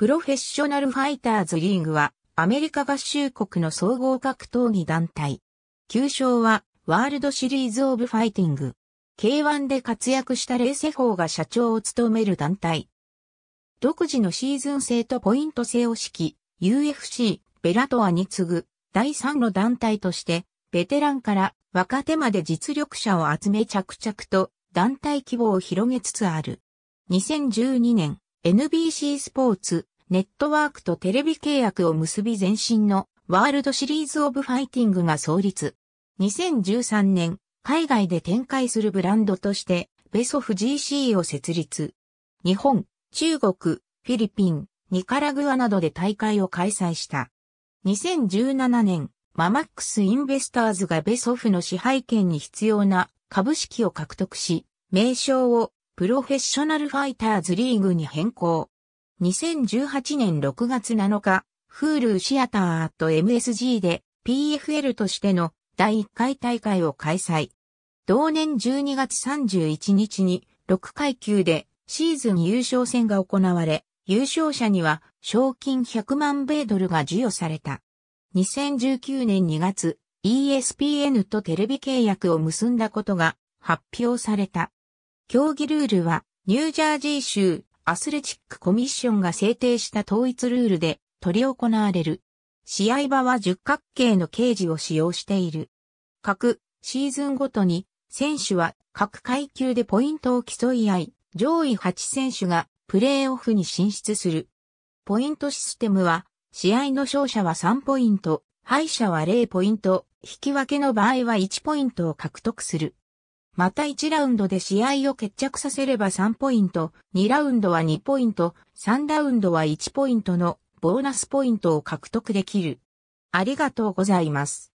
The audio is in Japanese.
プロフェッショナルファイターズリーグは、アメリカ合衆国の総合格闘技団体。旧称は、ワールドシリーズオブファイティング。K1 で活躍したレイセホーが社長を務める団体。独自のシーズン制とポイント制を指揮、UFC、ベラトアに次ぐ第3の団体として、ベテランから若手まで実力者を集め着々と団体規模を広げつつある。2012年、NBC スポーツ、ネットワークとテレビ契約を結び前身のワールドシリーズオブファイティングが創立。2013年、海外で展開するブランドとして、ベソフ GC を設立。日本、中国、フィリピン、ニカラグアなどで大会を開催した。2017年、ママックスインベスターズがベソフの支配権に必要な株式を獲得し、名称をプロフェッショナルファイターズリーグに変更。2018年6月7日、フールシアターと MSG で PFL としての第1回大会を開催。同年12月31日に6階級でシーズン優勝戦が行われ、優勝者には賞金100万米ドルが授与された。2019年2月、ESPN とテレビ契約を結んだことが発表された。競技ルールは、ニュージャージー州アスレチックコミッションが制定した統一ルールで取り行われる。試合場は十角形のケージを使用している。各シーズンごとに選手は各階級でポイントを競い合い、上位8選手がプレーオフに進出する。ポイントシステムは試合の勝者は3ポイント、敗者は0ポイント、引き分けの場合は1ポイントを獲得する。また1ラウンドで試合を決着させれば3ポイント、2ラウンドは2ポイント、3ラウンドは1ポイントのボーナスポイントを獲得できる。ありがとうございます。